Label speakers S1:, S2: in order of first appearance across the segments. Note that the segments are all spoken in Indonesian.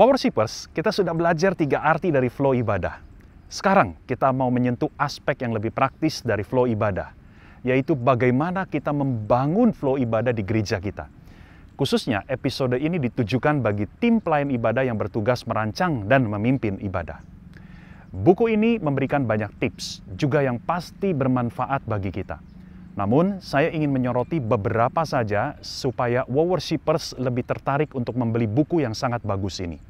S1: Worshippers, kita sudah belajar tiga arti dari flow ibadah. Sekarang kita mau menyentuh aspek yang lebih praktis dari flow ibadah, yaitu bagaimana kita membangun flow ibadah di gereja kita. Khususnya episode ini ditujukan bagi tim pelayan ibadah yang bertugas merancang dan memimpin ibadah. Buku ini memberikan banyak tips, juga yang pasti bermanfaat bagi kita. Namun, saya ingin menyoroti beberapa saja supaya worshippers lebih tertarik untuk membeli buku yang sangat bagus ini.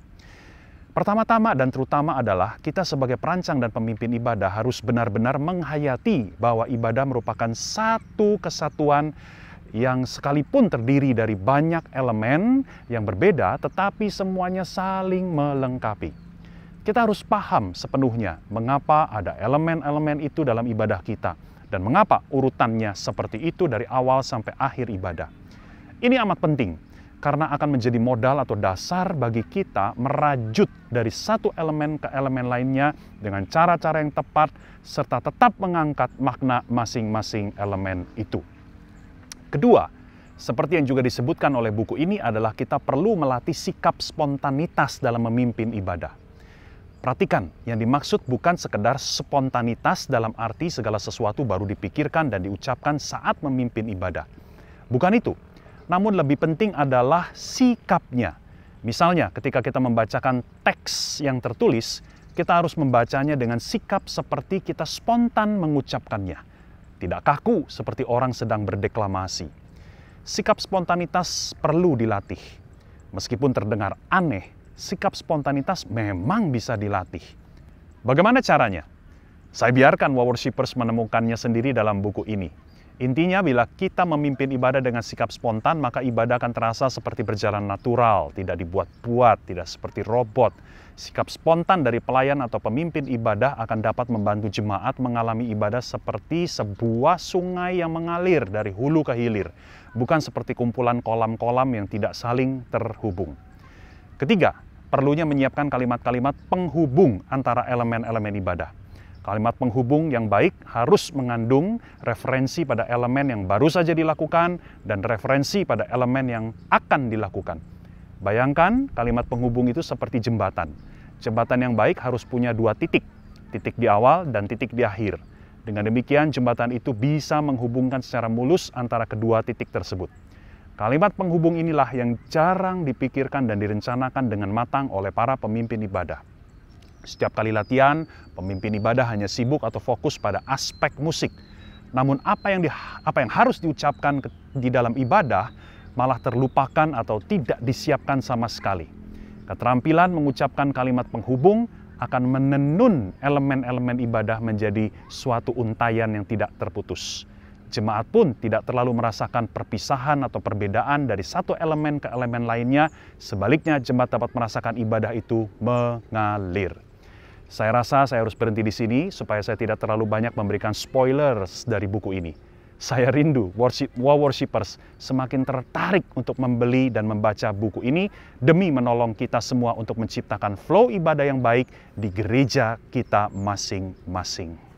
S1: Pertama-tama dan terutama adalah kita sebagai perancang dan pemimpin ibadah harus benar-benar menghayati bahwa ibadah merupakan satu kesatuan yang sekalipun terdiri dari banyak elemen yang berbeda tetapi semuanya saling melengkapi. Kita harus paham sepenuhnya mengapa ada elemen-elemen itu dalam ibadah kita dan mengapa urutannya seperti itu dari awal sampai akhir ibadah. Ini amat penting karena akan menjadi modal atau dasar bagi kita merajut dari satu elemen ke elemen lainnya dengan cara-cara yang tepat serta tetap mengangkat makna masing-masing elemen itu. Kedua, seperti yang juga disebutkan oleh buku ini adalah kita perlu melatih sikap spontanitas dalam memimpin ibadah. Perhatikan, yang dimaksud bukan sekedar spontanitas dalam arti segala sesuatu baru dipikirkan dan diucapkan saat memimpin ibadah. Bukan itu, namun lebih penting adalah sikapnya. Misalnya, ketika kita membacakan teks yang tertulis, kita harus membacanya dengan sikap seperti kita spontan mengucapkannya, tidak kaku seperti orang sedang berdeklamasi. Sikap spontanitas perlu dilatih. Meskipun terdengar aneh, sikap spontanitas memang bisa dilatih. Bagaimana caranya? Saya biarkan worshippers menemukannya sendiri dalam buku ini. Intinya, bila kita memimpin ibadah dengan sikap spontan, maka ibadah akan terasa seperti berjalan natural, tidak dibuat-buat, tidak seperti robot. Sikap spontan dari pelayan atau pemimpin ibadah akan dapat membantu jemaat mengalami ibadah seperti sebuah sungai yang mengalir dari hulu ke hilir, bukan seperti kumpulan kolam-kolam yang tidak saling terhubung. Ketiga, perlunya menyiapkan kalimat-kalimat penghubung antara elemen-elemen ibadah. Kalimat penghubung yang baik harus mengandung referensi pada elemen yang baru saja dilakukan dan referensi pada elemen yang akan dilakukan. Bayangkan kalimat penghubung itu seperti jembatan. Jembatan yang baik harus punya dua titik, titik di awal dan titik di akhir. Dengan demikian, jembatan itu bisa menghubungkan secara mulus antara kedua titik tersebut. Kalimat penghubung inilah yang jarang dipikirkan dan direncanakan dengan matang oleh para pemimpin ibadah. Setiap kali latihan, pemimpin ibadah hanya sibuk atau fokus pada aspek musik. Namun apa yang di, apa yang harus diucapkan di dalam ibadah malah terlupakan atau tidak disiapkan sama sekali. Keterampilan mengucapkan kalimat penghubung akan menenun elemen-elemen ibadah menjadi suatu untayan yang tidak terputus. Jemaat pun tidak terlalu merasakan perpisahan atau perbedaan dari satu elemen ke elemen lainnya. Sebaliknya, jemaat dapat merasakan ibadah itu mengalir. Saya rasa saya harus berhenti di sini supaya saya tidak terlalu banyak memberikan spoilers dari buku ini. Saya rindu worship, war worshipers semakin tertarik untuk membeli dan membaca buku ini demi menolong kita semua untuk menciptakan flow ibadah yang baik di gereja kita masing-masing.